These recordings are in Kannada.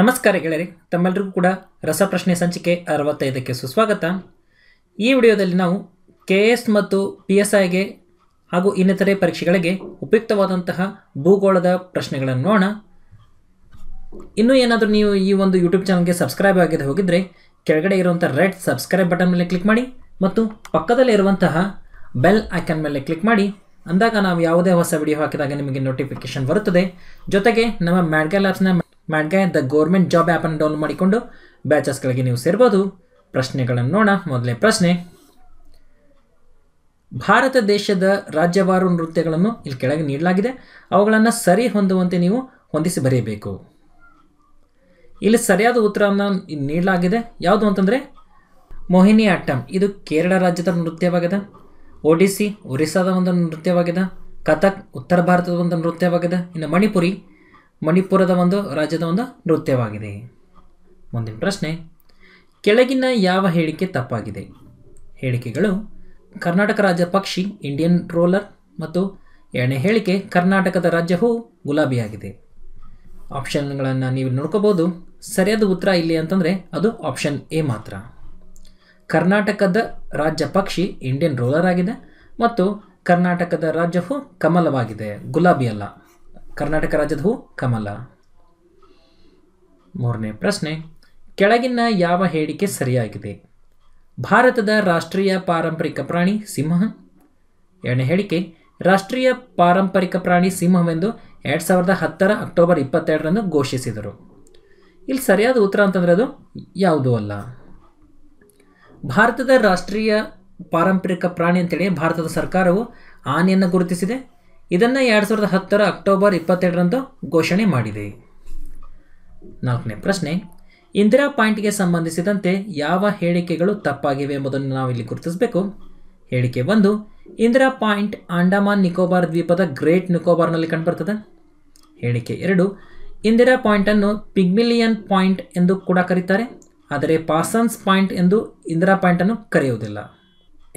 ನಮಸ್ಕಾರ ಗೆಳೆಯರೆ ತಮ್ಮೆಲ್ಲರಿಗೂ ಕೂಡ ರಸಪ್ರಶ್ನೆ ಸಂಚಿಕೆ ಅರವತ್ತೈದಕ್ಕೆ ಸುಸ್ವಾಗತ ಈ ವಿಡಿಯೋದಲ್ಲಿ ನಾವು ಕೆ ಎಸ್ ಮತ್ತು ಪಿ ಎಸ್ ಐಗೆ ಹಾಗೂ ಇನ್ನಿತರೆ ಪರೀಕ್ಷೆಗಳಿಗೆ ಉಪಯುಕ್ತವಾದಂತಹ ಭೂಗೋಳದ ಪ್ರಶ್ನೆಗಳನ್ನು ನೋಡೋಣ ಇನ್ನೂ ಏನಾದರೂ ನೀವು ಈ ಒಂದು ಯೂಟ್ಯೂಬ್ ಚಾನಲ್ಗೆ ಸಬ್ಸ್ಕ್ರೈಬ್ ಆಗಿದೆ ಹೋಗಿದ್ದರೆ ಕೆಳಗಡೆ ಇರುವಂಥ ರೆಡ್ ಸಬ್ಸ್ಕ್ರೈಬ್ ಬಟನ್ ಮೇಲೆ ಕ್ಲಿಕ್ ಮಾಡಿ ಮತ್ತು ಪಕ್ಕದಲ್ಲಿ ಇರುವಂತಹ ಬೆಲ್ ಐಕನ್ ಮೇಲೆ ಕ್ಲಿಕ್ ಮಾಡಿ ಅಂದಾಗ ನಾವು ಯಾವುದೇ ಹೊಸ ವಿಡಿಯೋ ಹಾಕಿದಾಗ ನಿಮಗೆ ನೋಟಿಫಿಕೇಶನ್ ಬರುತ್ತದೆ ಜೊತೆಗೆ ನಮ್ಮ ಮ್ಯಾಡ್ಗಲ್ ಆ್ಯಪ್ಸ್ನ ಮಾಡ್ಗೆ ದ ಗೌರ್ಮೆಂಟ್ ಜಾಬ್ ಆ್ಯಪನ್ನು ಡೌನ್ಲೋಡ್ ಮಾಡಿಕೊಂಡು ಬ್ಯಾಚಸ್ಗಳಿಗೆ ನೀವು ಸೇರ್ಬೋದು ಪ್ರಶ್ನೆಗಳನ್ನು ನೋಡೋಣ ಮೊದಲನೇ ಪ್ರಶ್ನೆ ಭಾರತ ದೇಶದ ರಾಜ್ಯವಾರು ನೃತ್ಯಗಳನ್ನು ಇಲ್ಲಿ ಕೆಳಗೆ ನೀಡಲಾಗಿದೆ ಅವುಗಳನ್ನು ಸರಿ ಹೊಂದುವಂತೆ ನೀವು ಹೊಂದಿಸಿ ಬರೆಯಬೇಕು ಇಲ್ಲಿ ಸರಿಯಾದ ಉತ್ತರವನ್ನು ನೀಡಲಾಗಿದೆ ಯಾವುದು ಅಂತಂದರೆ ಮೋಹಿನಿ ಅಟ್ಟಂ ಇದು ಕೇರಳ ರಾಜ್ಯದ ನೃತ್ಯವಾಗಿದೆ ಒಡಿಸ್ಸಿ ಒರಿಸ್ಸಾದ ಒಂದು ನೃತ್ಯವಾಗಿದೆ ಕಥಕ್ ಉತ್ತರ ಭಾರತದ ಒಂದು ನೃತ್ಯವಾಗಿದೆ ಇನ್ನು ಮಣಿಪುರಿ ಮಣಿಪುರದ ಒಂದು ರಾಜ್ಯದ ಒಂದು ನೃತ್ಯವಾಗಿದೆ ಮುಂದಿನ ಪ್ರಶ್ನೆ ಕೆಳಗಿನ ಯಾವ ಹೇಳಿಕೆ ತಪ್ಪಾಗಿದೆ ಹೇಳಿಕೆಗಳು ಕರ್ನಾಟಕ ರಾಜ್ಯ ಪಕ್ಷಿ ಇಂಡಿಯನ್ ರೋಲರ್ ಮತ್ತು ಎರಡನೇ ಹೇಳಿಕೆ ಕರ್ನಾಟಕದ ರಾಜ್ಯವು ಗುಲಾಬಿಯಾಗಿದೆ ಆಪ್ಷನ್ಗಳನ್ನು ನೀವು ನೋಡ್ಕೋಬೋದು ಸರಿಯಾದ ಉತ್ತರ ಇಲ್ಲಿ ಅಂತಂದರೆ ಅದು ಆಪ್ಷನ್ ಎ ಮಾತ್ರ ಕರ್ನಾಟಕದ ರಾಜ್ಯ ಪಕ್ಷಿ ಇಂಡಿಯನ್ ರೋಲರ್ ಆಗಿದೆ ಮತ್ತು ಕರ್ನಾಟಕದ ರಾಜ್ಯವು ಕಮಲವಾಗಿದೆ ಗುಲಾಬಿ ಅಲ್ಲ ಕರ್ನಾಟಕ ರಾಜ್ಯದ ಹೂ ಕಮಲ ಮೂರನೇ ಪ್ರಶ್ನೆ ಕೆಳಗಿನ ಯಾವ ಹೇಳಿಕೆ ಸರಿಯಾಗಿದೆ ಭಾರತದ ರಾಷ್ಟ್ರೀಯ ಪಾರಂಪರಿಕ ಪ್ರಾಣಿ ಸಿಂಹ ಎರಡನೇ ಹೇಳಿಕೆ ರಾಷ್ಟ್ರೀಯ ಪಾರಂಪರಿಕ ಪ್ರಾಣಿ ಸಿಂಹವೆಂದು ಎರಡು ಸಾವಿರದ ಹತ್ತರ ಅಕ್ಟೋಬರ್ ಇಪ್ಪತ್ತೆರಡರಂದು ಘೋಷಿಸಿದರು ಇಲ್ಲಿ ಸರಿಯಾದ ಉತ್ತರ ಅಂತಂದರೆ ಅದು ಯಾವುದೂ ಅಲ್ಲ ಭಾರತದ ರಾಷ್ಟ್ರೀಯ ಪಾರಂಪರಿಕ ಪ್ರಾಣಿ ಅಂತೇಳಿ ಭಾರತದ ಸರ್ಕಾರವು ಆನೆಯನ್ನು ಗುರುತಿಸಿದೆ ಇದನ್ನು ಎರಡು ಸಾವಿರದ ಹತ್ತರ ಅಕ್ಟೋಬರ್ ಇಪ್ಪತ್ತೆರಡರಂದು ಘೋಷಣೆ ಮಾಡಿದೆ ನಾಲ್ಕನೇ ಪ್ರಶ್ನೆ ಇಂದಿರಾ ಪಾಯಿಂಟ್ಗೆ ಸಂಬಂಧಿಸಿದಂತೆ ಯಾವ ಹೇಳಿಕೆಗಳು ತಪ್ಪಾಗಿವೆ ಎಂಬುದನ್ನು ನಾವು ಇಲ್ಲಿ ಗುರುತಿಸಬೇಕು ಹೇಳಿಕೆ ಒಂದು ಇಂದಿರಾ ಪಾಯಿಂಟ್ ಅಂಡಮಾನ್ ನಿಕೋಬಾರ್ ದ್ವೀಪದ ಗ್ರೇಟ್ ನಿಕೋಬಾರ್ನಲ್ಲಿ ಕಂಡುಬರ್ತದೆ ಹೇಳಿಕೆ ಎರಡು ಇಂದಿರಾ ಪಾಯಿಂಟನ್ನು ಪಿಗ್ಮಿಲಿಯನ್ ಪಾಯಿಂಟ್ ಎಂದು ಕೂಡ ಕರೀತಾರೆ ಆದರೆ ಪಾಸನ್ಸ್ ಪಾಯಿಂಟ್ ಎಂದು ಇಂದಿರಾ ಪಾಯಿಂಟನ್ನು ಕರೆಯುವುದಿಲ್ಲ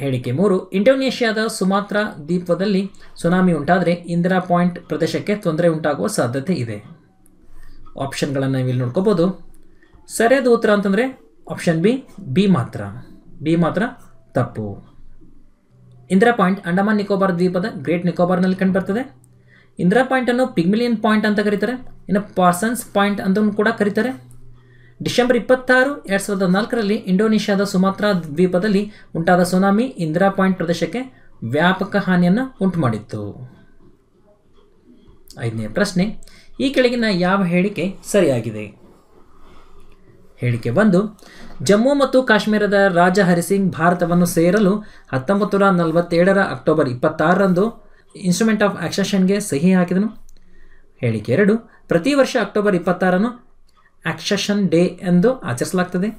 ಹೇಳಿಕೆ ಮೂರು ಇಂಡೋನೇಷ್ಯಾದ ಸುಮಾತ್ರಾ ದ್ವೀಪದಲ್ಲಿ ಸುನಾಮಿ ಉಂಟಾದರೆ ಇಂದಿರಾ ಪಾಯಿಂಟ್ ಪ್ರದೇಶಕ್ಕೆ ತೊಂದರೆ ಉಂಟಾಗುವ ಸಾಧ್ಯತೆ ಇದೆ ಆಪ್ಷನ್ಗಳನ್ನು ಇಲ್ಲಿ ನೋಡ್ಕೋಬೋದು ಸರಿಯಾದ ಉತ್ತರ ಅಂತಂದರೆ ಆಪ್ಷನ್ ಬಿ ಬಿ ಮಾತ್ರ ಬಿ ಮಾತ್ರ ತಪ್ಪು ಇಂದಿರಾ ಪಾಯಿಂಟ್ ಅಂಡಮಾನ್ ನಿಕೋಬಾರ್ ದ್ವೀಪದ ಗ್ರೇಟ್ ನಿಕೋಬಾರ್ನಲ್ಲಿ ಕಂಡುಬರ್ತದೆ ಇಂದಿರಾ ಪಾಯಿಂಟನ್ನು ಪಿಗ್ಮಿಲಿಯನ್ ಪಾಯಿಂಟ್ ಅಂತ ಕರೀತಾರೆ ಇನ್ನು ಪಾರ್ಸನ್ಸ್ ಪಾಯಿಂಟ್ ಅಂತ ಕೂಡ ಕರೀತಾರೆ ಡಿಸೆಂಬರ್ ಇಪ್ಪತ್ತಾರು ಎರಡು ಸಾವಿರದ ನಾಲ್ಕರಲ್ಲಿ ಇಂಡೋನೇಷ್ಯಾದ ಸುಮಾತ್ರಾ ದ್ವೀಪದಲ್ಲಿ ಉಂಟಾದ ಸುನಾಮಿ ಇಂದಿರಾ ಪಾಯಿಂಟ್ ಪ್ರದೇಶಕ್ಕೆ ವ್ಯಾಪಕ ಹಾನಿಯನ್ನು ಉಂಟು ಮಾಡಿತ್ತು ಐದನೇ ಪ್ರಶ್ನೆ ಈ ಕೆಳಗಿನ ಯಾವ ಹೇಳಿಕೆ ಸರಿಯಾಗಿದೆ ಹೇಳಿಕೆ ಬಂದು ಜಮ್ಮು ಮತ್ತು ಕಾಶ್ಮೀರದ ರಾಜ ಹರಿಸಿಂಗ್ ಭಾರತವನ್ನು ಸೇರಲು ಹತ್ತೊಂಬತ್ತು ನೂರ ನಲವತ್ತೇಳರ ಅಕ್ಟೋಬರ್ ಇಪ್ಪತ್ತಾರರಂದು ಇನ್ಸ್ಟ್ರೂಮೆಂಟ್ ಆಫ್ ಆಕ್ಸೆಷನ್ಗೆ ಸಹಿ ಹಾಕಿದನು ಹೇಳಿಕೆ ಎರಡು ಪ್ರತಿ ವರ್ಷ ಅಕ್ಟೋಬರ್ ಇಪ್ಪತ್ತಾರನ್ನು ಆಕ್ಸೆಷನ್ ಡೇ ಎಂದು ಆಚರಿಸಲಾಗ್ತದೆ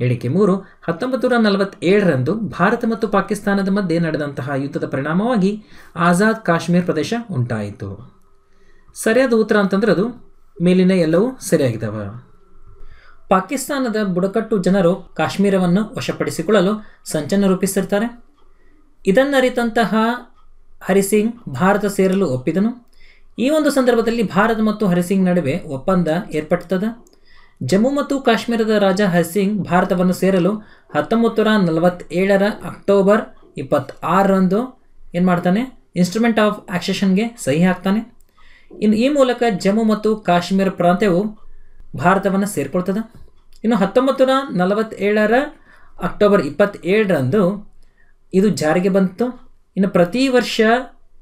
ಹೇಳಿಕೆ ಮೂರು ಹತ್ತೊಂಬತ್ತು ನೂರ ನಲವತ್ತೇಳರಂದು ಭಾರತ ಮತ್ತು ಪಾಕಿಸ್ತಾನದ ಮಧ್ಯೆ ನಡೆದಂತಹ ಯುದ್ಧದ ಪರಿಣಾಮವಾಗಿ ಆಜಾದ್ ಕಾಶ್ಮೀರ ಪ್ರದೇಶ ಉಂಟಾಯಿತು ಸರಿಯಾದ ಉತ್ತರ ಅಂತಂದ್ರೆ ಅದು ಮೇಲಿನ ಎಲ್ಲವೂ ಸರಿಯಾಗಿದ್ದಾವೆ ಪಾಕಿಸ್ತಾನದ ಬುಡಕಟ್ಟು ಜನರು ಕಾಶ್ಮೀರವನ್ನು ವಶಪಡಿಸಿಕೊಳ್ಳಲು ಸಂಚನ ರೂಪಿಸಿರ್ತಾರೆ ಇದನ್ನರಿತಂತಹ ಹರಿಸಿಂಗ್ ಭಾರತ ಸೇರಲು ಒಪ್ಪಿದನು ಈ ಒಂದು ಸಂದರ್ಭದಲ್ಲಿ ಭಾರತ ಮತ್ತು ಹರಿಸಿಂಗ್ ನಡುವೆ ಒಪ್ಪಂದ ಏರ್ಪಡ್ತದೆ ಜಮ್ಮು ಮತ್ತು ಕಾಶ್ಮೀರದ ರಾಜ ಹರ್ಸಿಂಗ್ ಭಾರತವನ್ನು ಸೇರಲು ಹತ್ತೊಂಬತ್ತು ನೂರ ನಲವತ್ತೇಳರ ಅಕ್ಟೋಬರ್ ಇಪ್ಪತ್ತಾರರಂದು ಏನು ಮಾಡ್ತಾನೆ ಇನ್ಸ್ಟ್ರೂಮೆಂಟ್ ಆಫ್ ಆಕ್ಸೆಷನ್ಗೆ ಸಹಿ ಹಾಕ್ತಾನೆ ಇನ್ನು ಈ ಮೂಲಕ ಜಮ್ಮು ಮತ್ತು ಕಾಶ್ಮೀರ ಪ್ರಾಂತ್ಯವು ಭಾರತವನ್ನು ಸೇರಿಕೊಳ್ತದೆ ಇನ್ನು ಹತ್ತೊಂಬತ್ತು ನೂರ ನಲವತ್ತೇಳರ ಅಕ್ಟೋಬರ್ ಇಪ್ಪತ್ತೇಳರಂದು ಇದು ಜಾರಿಗೆ ಬಂತು ಇನ್ನು ಪ್ರತಿ ವರ್ಷ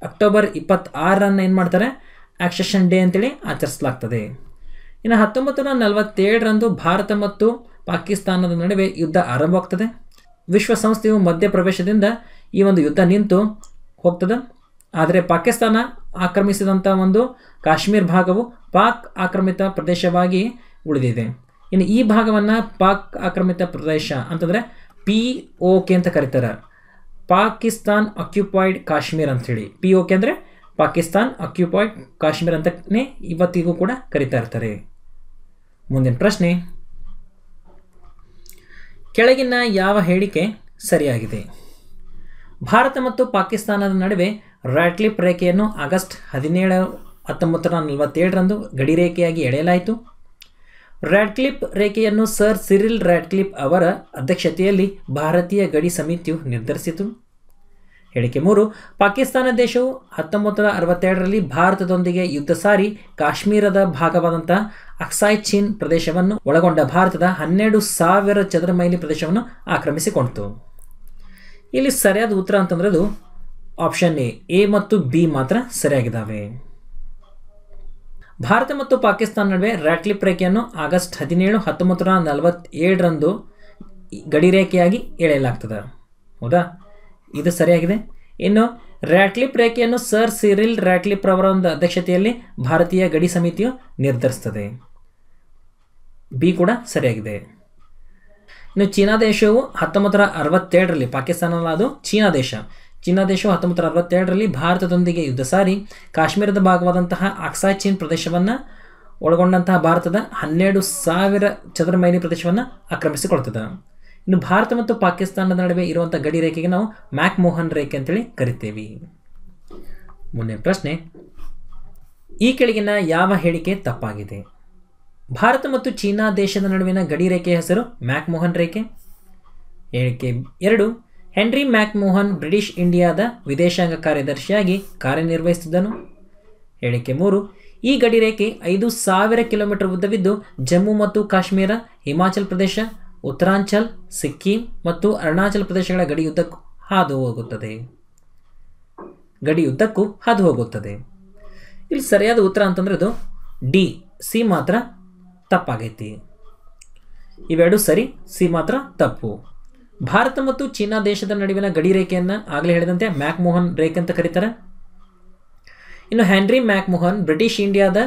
ಅಕ್ಟೋಬರ್ ಇಪ್ಪತ್ತಾರರನ್ನು ಏನು ಮಾಡ್ತಾರೆ ಆಕ್ಸೆಷನ್ ಡೇ ಅಂತೇಳಿ ಆಚರಿಸಲಾಗ್ತದೆ ಇನ್ನು ಹತ್ತೊಂಬತ್ತು ನೂರ ನಲವತ್ತೇಳರಂದು ಭಾರತ ಮತ್ತು ಪಾಕಿಸ್ತಾನದ ನಡುವೆ ಯುದ್ಧ ಆರಂಭವಾಗ್ತದೆ ವಿಶ್ವಸಂಸ್ಥೆಯು ಮಧ್ಯಪ್ರವೇಶದಿಂದ ಈ ಒಂದು ಯುದ್ಧ ನಿಂತು ಹೋಗ್ತದೆ ಆದರೆ ಪಾಕಿಸ್ತಾನ ಆಕ್ರಮಿಸಿದಂಥ ಒಂದು ಕಾಶ್ಮೀರ ಭಾಗವು ಪಾಕ್ ಆಕ್ರಮಿತ ಪ್ರದೇಶವಾಗಿ ಉಳಿದಿದೆ ಇನ್ನು ಈ ಭಾಗವನ್ನು ಪಾಕ್ ಆಕ್ರಮಿತ ಪ್ರದೇಶ ಅಂತಂದರೆ ಪಿ ಓ ಕೆ ಅಂತ ಕರೀತಾರೆ ಪಾಕಿಸ್ತಾನ್ ಅಕ್ಯುಪೈಡ್ ಕಾಶ್ಮೀರ್ ಅಂಥೇಳಿ ಪಿ ಓ ಕೆ ಅಂದರೆ ಪಾಕಿಸ್ತಾನ್ ಅಕ್ಯುಪೈಡ್ ಕಾಶ್ಮೀರ್ ಅಂತಲೇ ಇವತ್ತಿಗೂ ಕೂಡ ಕರಿತಾ ಇರ್ತಾರೆ ಮುಂದಿನ ಪ್ರಶ್ನೆ ಕೆಳಗಿನ ಯಾವ ಹೇಳಿಕೆ ಸರಿಯಾಗಿದೆ ಭಾರತ ಮತ್ತು ಪಾಕಿಸ್ತಾನದ ನಡುವೆ ರಾಟ್ಲಿಪ್ ರೇಖೆಯನ್ನು ಆಗಸ್ಟ್ ಹದಿನೇಳು ಹತ್ತೊಂಬತ್ತು ನೂರ ನಲವತ್ತೇಳರಂದು ರೇಖೆಯಾಗಿ ಎಳೆಯಲಾಯಿತು ರ್ಯಾಡ್ಕ್ಲಿಪ್ ರೇಖೆಯನ್ನು ಸರ್ ಸಿರಿಲ್ ರ್ಯಾಡ್ಕ್ಲಿಪ್ ಅವರ ಅಧ್ಯಕ್ಷತೆಯಲ್ಲಿ ಭಾರತೀಯ ಗಡಿ ಸಮಿತಿಯು ನಿರ್ಧರಿಸಿತು ಹೇಳಿಕೆ ಮೂರು ಪಾಕಿಸ್ತಾನ ದೇಶವು ಹತ್ತೊಂಬತ್ತು ನೂರ ಅರವತ್ತೆರಡರಲ್ಲಿ ಭಾರತದೊಂದಿಗೆ ಯುದ್ಧ ಸಾರಿ ಕಾಶ್ಮೀರದ ಭಾಗವಾದಂಥ ಅಕ್ಸಾಯ್ ಚೀನ್ ಪ್ರದೇಶವನ್ನು ಒಳಗೊಂಡ ಭಾರತದ ಹನ್ನೆರಡು ಸಾವಿರ ಚದರ ಮೈಲಿ ಪ್ರದೇಶವನ್ನು ಆಕ್ರಮಿಸಿಕೊಂಡಿತು ಇಲ್ಲಿ ಸರಿಯಾದ ಉತ್ತರ ಅಂತಂದ್ರೆ ಅದು ಆಪ್ಷನ್ ಎ ಎ ಮತ್ತು ಬಿ ಮಾತ್ರ ಸರಿಯಾಗಿದ್ದಾವೆ ಭಾರತ ಮತ್ತು ಪಾಕಿಸ್ತಾನ ನಡುವೆ ರ್ಯಾಟ್ಲಿಪ್ ರೇಖೆಯನ್ನು ಆಗಸ್ಟ್ ಹದಿನೇಳು ಹತ್ತೊಂಬತ್ತು ನೂರ ನಲವತ್ತೇಳರಂದು ರೇಖೆಯಾಗಿ ಎಳೆಯಲಾಗ್ತದೆ ಹೌದಾ ಇದು ಸರಿಯಾಗಿದೆ ಇನ್ನು ರ್ಯಾಟ್ಲಿಪ್ ರೇಖೆಯನ್ನು ಸರ್ ಸಿರಿಲ್ ರ್ಯಾಟ್ಲಿಪ್ ರವರ ಒಂದು ಅಧ್ಯಕ್ಷತೆಯಲ್ಲಿ ಭಾರತೀಯ ಗಡಿ ಸಮಿತಿಯು ನಿರ್ಧರಿಸ್ತದೆ ಬಿ ಕೂಡ ಸರಿಯಾಗಿದೆ ಇನ್ನು ಚೀನಾ ದೇಶವು ಹತ್ತೊಂಬತ್ತರ ಅರವತ್ತೇಳರಲ್ಲಿ ಪಾಕಿಸ್ತಾನ ಅದು ಚೀನಾ ದೇಶ ಚೀನಾ ದೇಶವು ಹತ್ತೊಂಬತ್ತರ ಅರವತ್ತೆರಡರಲ್ಲಿ ಭಾರತದೊಂದಿಗೆ ಯುದ್ಧ ಸಾರಿ ಕಾಶ್ಮೀರದ ಭಾಗವಾದಂತಹ ಚೀನ್ ಪ್ರದೇಶವನ್ನು ಒಳಗೊಂಡಂತಹ ಭಾರತದ ಹನ್ನೆರಡು ಸಾವಿರ ಚದರ ಮೈಲಿ ಪ್ರದೇಶವನ್ನು ಆಕ್ರಮಿಸಿಕೊಳ್ತದೆ ಇನ್ನು ಭಾರತ ಮತ್ತು ಪಾಕಿಸ್ತಾನದ ನಡುವೆ ಇರುವಂಥ ಗಡಿ ರೇಖೆಗೆ ನಾವು ಮ್ಯಾಕ್ ಮೋಹನ್ ರೇಖೆ ಅಂತೇಳಿ ಕರಿತೇವೆ ಮುಂದಿನ ಪ್ರಶ್ನೆ ಈ ಕೆಳಗಿನ ಯಾವ ಹೇಳಿಕೆ ತಪ್ಪಾಗಿದೆ ಭಾರತ ಮತ್ತು ಚೀನಾ ದೇಶದ ನಡುವಿನ ಗಡಿ ರೇಖೆಯ ಹೆಸರು ಮ್ಯಾಕ್ಮೋಹನ್ ರೇಖೆ ಹೇಳಿಕೆ ಎರಡು ಹೆನ್ರಿ ಮ್ಯಾಕ್ಮೋಹನ್ ಬ್ರಿಟಿಷ್ ಇಂಡಿಯಾದ ವಿದೇಶಾಂಗ ಕಾರ್ಯದರ್ಶಿಯಾಗಿ ಕಾರ್ಯನಿರ್ವಹಿಸುತ್ತಿದ್ದನು ಹೇಳಿಕೆ ಮೂರು ಈ ಗಡಿ ರೇಖೆ ಐದು ಸಾವಿರ ಕಿಲೋಮೀಟರ್ ಉದ್ದವಿದ್ದು ಜಮ್ಮು ಮತ್ತು ಕಾಶ್ಮೀರ ಹಿಮಾಚಲ ಪ್ರದೇಶ ಉತ್ತರಾಂಚಲ್ ಸಿಕ್ಕಿಂ ಮತ್ತು ಅರುಣಾಚಲ ಪ್ರದೇಶಗಳ ಗಡಿಯುದ್ದಕ್ಕೂ ಹಾದು ಹೋಗುತ್ತದೆ ಗಡಿಯುದ್ದಕ್ಕೂ ಹಾದು ಹೋಗುತ್ತದೆ ಇಲ್ಲಿ ಸರಿಯಾದ ಉತ್ತರ ಅಂತಂದ್ರೆ ಅದು ಡಿ ಸಿ ಮಾತ್ರ ತಪ್ಪಾಗೈತಿ ಇವೆರಡು ಸರಿ ಸಿ ಮಾತ್ರ ತಪ್ಪು ಭಾರತ ಮತ್ತು ಚೀನಾ ದೇಶದ ನಡುವಿನ ಗಡಿ ರೇಖೆಯನ್ನು ಆಗಲೇ ಹೇಳಿದಂತೆ ಮ್ಯಾಕ್ ಮೋಹನ್ ರೇಖೆ ಅಂತ ಕರೀತಾರೆ ಇನ್ನು ಹ್ಯಾನ್ರಿ ಮ್ಯಾಕ್ ಮೋಹನ್ ಬ್ರಿಟಿಷ್ ಇಂಡಿಯಾದ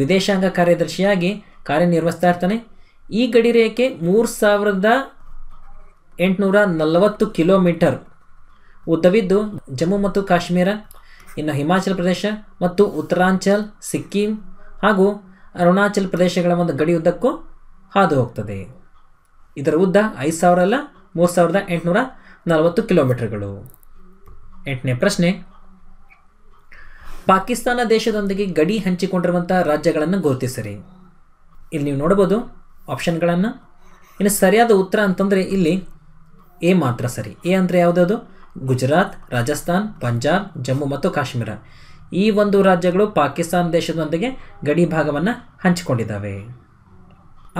ವಿದೇಶಾಂಗ ಕಾರ್ಯದರ್ಶಿಯಾಗಿ ಕಾರ್ಯನಿರ್ವಹಿಸ್ತಾ ಇರ್ತಾನೆ ಈ ಗಡಿ ರೇಖೆ ಮೂರು ಸಾವಿರದ ಎಂಟುನೂರ ನಲವತ್ತು ಕಿಲೋಮೀಟರ್ ಉದ್ದವಿದ್ದು ಜಮ್ಮು ಮತ್ತು ಕಾಶ್ಮೀರ ಇನ್ನು ಹಿಮಾಚಲ ಪ್ರದೇಶ ಮತ್ತು ಉತ್ತರಾಂಚಲ್ ಸಿಕ್ಕಿಂ ಹಾಗೂ ಅರುಣಾಚಲ್ ಪ್ರದೇಶಗಳ ಒಂದು ಗಡಿಯುದ್ದಕ್ಕೂ ಹಾದು ಹೋಗ್ತದೆ ಇದರ ಉದ್ದ ಐದು ಸಾವಿರ ಅಲ್ಲ ಮೂರು ಸಾವಿರದ ಎಂಟುನೂರ ನಲವತ್ತು ಕಿಲೋಮೀಟರ್ಗಳು ಎಂಟನೇ ಪ್ರಶ್ನೆ ಪಾಕಿಸ್ತಾನ ದೇಶದೊಂದಿಗೆ ಗಡಿ ಹಂಚಿಕೊಂಡಿರುವಂಥ ರಾಜ್ಯಗಳನ್ನು ಗುರುತಿಸಿರಿ ಇಲ್ಲಿ ನೀವು ನೋಡ್ಬೋದು ಆಪ್ಷನ್ಗಳನ್ನು ಇನ್ನು ಸರಿಯಾದ ಉತ್ತರ ಅಂತಂದರೆ ಇಲ್ಲಿ ಎ ಮಾತ್ರ ಸರಿ ಎ ಅಂದರೆ ಯಾವುದದು ಗುಜರಾತ್ ರಾಜಸ್ಥಾನ್ ಪಂಜಾಬ್ ಜಮ್ಮು ಮತ್ತು ಕಾಶ್ಮೀರ ಈ ಒಂದು ರಾಜ್ಯಗಳು ಪಾಕಿಸ್ತಾನ ದೇಶದೊಂದಿಗೆ ಗಡಿ ಭಾಗವನ್ನು ಹಂಚಿಕೊಂಡಿದ್ದಾವೆ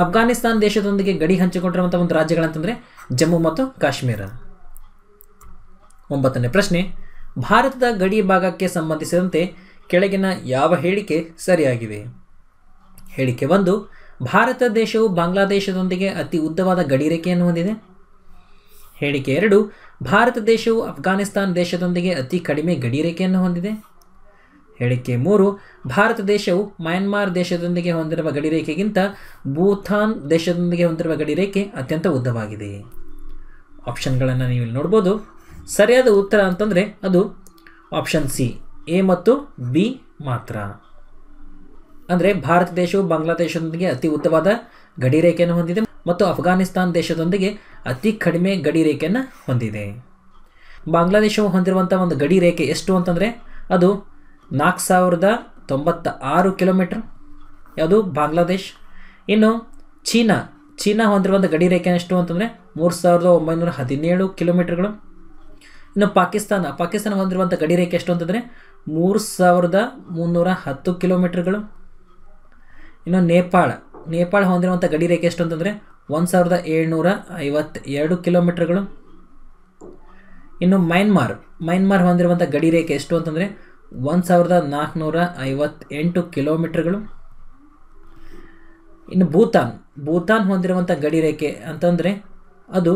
ಅಫ್ಘಾನಿಸ್ತಾನ ದೇಶದೊಂದಿಗೆ ಗಡಿ ಹಂಚಿಕೊಂಡಿರುವಂಥ ಒಂದು ರಾಜ್ಯಗಳಂತಂದರೆ ಜಮ್ಮು ಮತ್ತು ಕಾಶ್ಮೀರ ಒಂಬತ್ತನೇ ಪ್ರಶ್ನೆ ಭಾರತದ ಗಡಿ ಭಾಗಕ್ಕೆ ಸಂಬಂಧಿಸಿದಂತೆ ಕೆಳಗಿನ ಯಾವ ಹೇಳಿಕೆ ಸರಿಯಾಗಿವೆ ಹೇಳಿಕೆ ಒಂದು ಭಾರತ ದೇಶವು ಬಾಂಗ್ಲಾದೇಶದೊಂದಿಗೆ ಅತಿ ಉದ್ದವಾದ ಗಡಿ ರೇಖೆಯನ್ನು ಹೊಂದಿದೆ ಹೇಳಿಕೆ ಎರಡು ಭಾರತ ದೇಶವು ಅಫ್ಘಾನಿಸ್ತಾನ್ ದೇಶದೊಂದಿಗೆ ಅತಿ ಕಡಿಮೆ ಗಡಿ ರೇಖೆಯನ್ನು ಹೊಂದಿದೆ ಹೇಳಿಕೆ ಮೂರು ಭಾರತ ದೇಶವು ಮ್ಯಾನ್ಮಾರ್ ದೇಶದೊಂದಿಗೆ ಹೊಂದಿರುವ ಗಡಿ ರೇಖೆಗಿಂತ ಭೂತಾನ್ ದೇಶದೊಂದಿಗೆ ಹೊಂದಿರುವ ಗಡಿ ರೇಖೆ ಅತ್ಯಂತ ಉದ್ದವಾಗಿದೆ ಆಪ್ಷನ್ಗಳನ್ನು ನೀವು ಇಲ್ಲಿ ನೋಡ್ಬೋದು ಸರಿಯಾದ ಉತ್ತರ ಅಂತಂದರೆ ಅದು ಆಪ್ಷನ್ ಸಿ ಎ ಮತ್ತು ಬಿ ಮಾತ್ರ ಅಂದರೆ ಭಾರತ ದೇಶವು ಬಾಂಗ್ಲಾದೇಶದೊಂದಿಗೆ ಅತಿ ಉದ್ದವಾದ ರೇಖೆಯನ್ನು ಹೊಂದಿದೆ ಮತ್ತು ಅಫ್ಘಾನಿಸ್ತಾನ್ ದೇಶದೊಂದಿಗೆ ಅತಿ ಕಡಿಮೆ ಗಡಿ ರೇಖೆಯನ್ನು ಹೊಂದಿದೆ ಬಾಂಗ್ಲಾದೇಶವು ಹೊಂದಿರುವಂಥ ಒಂದು ಗಡಿ ರೇಖೆ ಎಷ್ಟು ಅಂತಂದರೆ ಅದು ನಾಲ್ಕು ಸಾವಿರದ ತೊಂಬತ್ತ ಆರು ಕಿಲೋಮೀಟ್ರ್ ಯಾವುದು ಬಾಂಗ್ಲಾದೇಶ್ ಇನ್ನು ಚೀನಾ ಚೀನಾ ಹೊಂದಿರುವಂಥ ಗಡಿ ರೇಖೆ ಎಷ್ಟು ಅಂತಂದರೆ ಮೂರು ಸಾವಿರದ ಒಂಬೈನೂರ ಹದಿನೇಳು ಕಿಲೋಮೀಟ್ರ್ಗಳು ಇನ್ನು ಪಾಕಿಸ್ತಾನ ಪಾಕಿಸ್ತಾನ ಹೊಂದಿರುವಂಥ ಗಡಿ ರೇಖೆ ಎಷ್ಟು ಅಂತಂದರೆ ಮೂರು ಸಾವಿರದ ಮುನ್ನೂರ ಹತ್ತು ಕಿಲೋಮೀಟ್ರ್ಗಳು ಇನ್ನು ನೇಪಾಳ ನೇಪಾಳ ಹೊಂದಿರುವಂಥ ಗಡಿ ರೇಖೆ ಎಷ್ಟು ಅಂತಂದರೆ ಒಂದು ಸಾವಿರದ ಏಳ್ನೂರ ಐವತ್ತೆರಡು ಕಿಲೋಮೀಟ್ರ್ಗಳು ಇನ್ನು ಮ್ಯಾನ್ಮಾರ್ ಮ್ಯಾನ್ಮಾರ್ ಹೊಂದಿರುವಂಥ ಗಡಿ ರೇಖೆ ಎಷ್ಟು ಅಂತಂದರೆ ಒಂದು ಸಾವಿರದ ನಾಲ್ಕುನೂರ ಐವತ್ತೆಂಟು ಕಿಲೋಮೀಟ್ರ್ಗಳು ಇನ್ನು ಭೂತಾನ್ ಭೂತಾನ್ ಹೊಂದಿರುವಂಥ ರೇಖೆ ಅಂತಂದರೆ ಅದು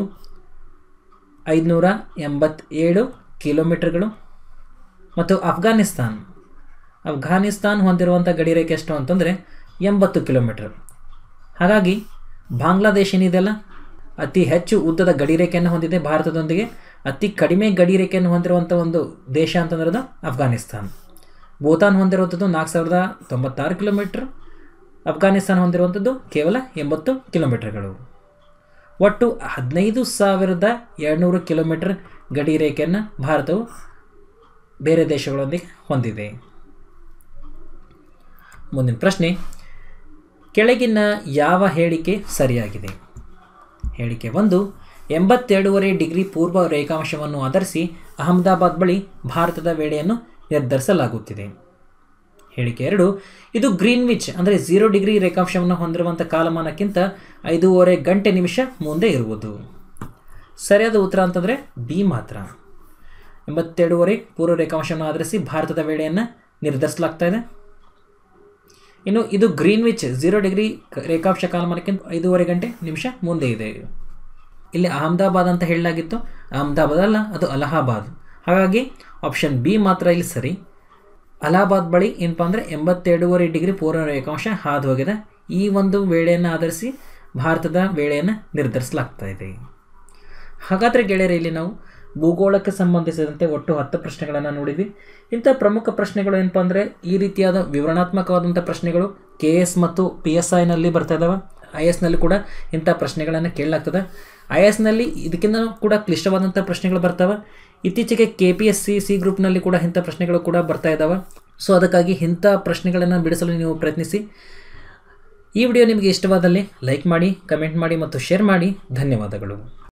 ಐದುನೂರ ಎಂಬತ್ತೇಳು ಕಿಲೋಮೀಟ್ರ್ಗಳು ಮತ್ತು ಅಫ್ಘಾನಿಸ್ತಾನ್ ಅಫ್ಘಾನಿಸ್ತಾನ್ ಹೊಂದಿರುವಂಥ ಗಡಿ ರೇಖೆ ಎಷ್ಟು ಅಂತಂದರೆ ಎಂಬತ್ತು ಕಿಲೋಮೀಟ್ರ್ ಹಾಗಾಗಿ ಬಾಂಗ್ಲಾದೇಶ ಏನಿದೆಯಲ್ಲ ಅತಿ ಹೆಚ್ಚು ಉದ್ದದ ರೇಖೆಯನ್ನು ಹೊಂದಿದೆ ಭಾರತದೊಂದಿಗೆ ಅತಿ ಕಡಿಮೆ ರೇಖೆಯನ್ನು ಹೊಂದಿರುವಂಥ ಒಂದು ದೇಶ ಅಂತಂದ್ರೆ ಅಫ್ಘಾನಿಸ್ತಾನ್ ಭೂತಾನ್ ಹೊಂದಿರುವಂಥದ್ದು ನಾಲ್ಕು ಸಾವಿರದ ತೊಂಬತ್ತಾರು ಕಿಲೋಮೀಟ್ರ್ ಅಫ್ಘಾನಿಸ್ತಾನ್ ಹೊಂದಿರುವಂಥದ್ದು ಕೇವಲ ಎಂಬತ್ತು ಕಿಲೋಮೀಟರ್ಗಳು ಒಟ್ಟು ಹದಿನೈದು ಸಾವಿರದ ಎರಡುನೂರು ಕಿಲೋಮೀಟರ್ ರೇಖೆಯನ್ನು ಭಾರತವು ಬೇರೆ ದೇಶಗಳೊಂದಿಗೆ ಹೊಂದಿದೆ ಮುಂದಿನ ಪ್ರಶ್ನೆ ಕೆಳಗಿನ ಯಾವ ಹೇಳಿಕೆ ಸರಿಯಾಗಿದೆ ಹೇಳಿಕೆ ಒಂದು ಎಂಬತ್ತೆರಡೂವರೆ ಡಿಗ್ರಿ ಪೂರ್ವ ರೇಖಾಂಶವನ್ನು ಆಧರಿಸಿ ಅಹಮದಾಬಾದ್ ಬಳಿ ಭಾರತದ ವೇಳೆಯನ್ನು ನಿರ್ಧರಿಸಲಾಗುತ್ತಿದೆ ಹೇಳಿಕೆ ಎರಡು ಇದು ಗ್ರೀನ್ವಿಚ್ ಅಂದರೆ ಝೀರೋ ಡಿಗ್ರಿ ರೇಖಾಂಶವನ್ನು ಹೊಂದಿರುವಂಥ ಕಾಲಮಾನಕ್ಕಿಂತ ಐದೂವರೆ ಗಂಟೆ ನಿಮಿಷ ಮುಂದೆ ಇರುವುದು ಸರಿಯಾದ ಉತ್ತರ ಅಂತಂದರೆ ಬಿ ಮಾತ್ರ ಎಂಬತ್ತೆರಡೂವರೆ ಪೂರ್ವ ರೇಖಾಂಶವನ್ನು ಆಧರಿಸಿ ಭಾರತದ ವೇಳೆಯನ್ನು ನಿರ್ಧರಿಸಲಾಗ್ತಾ ಇದೆ ಇನ್ನು ಇದು ಗ್ರೀನ್ವಿಚ್ ಝೀರೋ ಡಿಗ್ರಿ ರೇಖಾಂಶ ಕಾಲಮಾನಕ್ಕಿಂತ ಐದೂವರೆ ಗಂಟೆ ನಿಮಿಷ ಮುಂದೆ ಇದೆ ಇಲ್ಲಿ ಅಹಮದಾಬಾದ್ ಅಂತ ಹೇಳಲಾಗಿತ್ತು ಅಹಮದಾಬಾದ್ ಅಲ್ಲ ಅದು ಅಲಹಾಬಾದ್ ಹಾಗಾಗಿ ಆಪ್ಷನ್ ಬಿ ಮಾತ್ರ ಇಲ್ಲಿ ಸರಿ ಅಲಹಾಬಾದ್ ಬಳಿ ಏನಪ್ಪ ಅಂದರೆ ಎಂಬತ್ತೆರಡೂವರೆ ಡಿಗ್ರಿ ಪೂರ್ವ ರೇಖಾಂಶ ಹಾದು ಹೋಗಿದೆ ಈ ಒಂದು ವೇಳೆಯನ್ನು ಆಧರಿಸಿ ಭಾರತದ ವೇಳೆಯನ್ನು ನಿರ್ಧರಿಸಲಾಗ್ತಾ ಇದೆ ಹಾಗಾದರೆ ಗೆಳೆಯರೆ ಇಲ್ಲಿ ನಾವು ಭೂಗೋಳಕ್ಕೆ ಸಂಬಂಧಿಸಿದಂತೆ ಒಟ್ಟು ಹತ್ತು ಪ್ರಶ್ನೆಗಳನ್ನು ನೋಡಿದ್ವಿ ಇಂಥ ಪ್ರಮುಖ ಪ್ರಶ್ನೆಗಳು ಏನಪ್ಪ ಅಂದರೆ ಈ ರೀತಿಯಾದ ವಿವರಣಾತ್ಮಕವಾದಂಥ ಪ್ರಶ್ನೆಗಳು ಕೆ ಎಸ್ ಮತ್ತು ಪಿ ಎಸ್ ಐನಲ್ಲಿ ಬರ್ತಾ ಇದ್ದಾವೆ ಐ ಎಸ್ನಲ್ಲಿ ಕೂಡ ಇಂಥ ಪ್ರಶ್ನೆಗಳನ್ನು ಕೇಳಲಾಗ್ತದೆ ಐ ಎಸ್ನಲ್ಲಿ ಇದಕ್ಕಿಂತ ಕೂಡ ಕ್ಲಿಷ್ಟವಾದಂಥ ಪ್ರಶ್ನೆಗಳು ಬರ್ತಾವೆ ಇತ್ತೀಚೆಗೆ K P S C C ಗ್ರೂಪ್ನಲ್ಲಿ ಕೂಡ ಇಂಥ ಪ್ರಶ್ನೆಗಳು ಕೂಡ ಬರ್ತಾ ಇದ್ದಾವೆ ಸೊ ಅದಕ್ಕಾಗಿ ಇಂಥ ಪ್ರಶ್ನೆಗಳನ್ನು ಬಿಡಿಸಲು ನೀವು ಪ್ರಯತ್ನಿಸಿ ಈ ವಿಡಿಯೋ ನಿಮಗೆ ಇಷ್ಟವಾದಲ್ಲಿ ಲೈಕ್ ಮಾಡಿ ಕಮೆಂಟ್ ಮಾಡಿ ಮತ್ತು ಶೇರ್ ಮಾಡಿ ಧನ್ಯವಾದಗಳು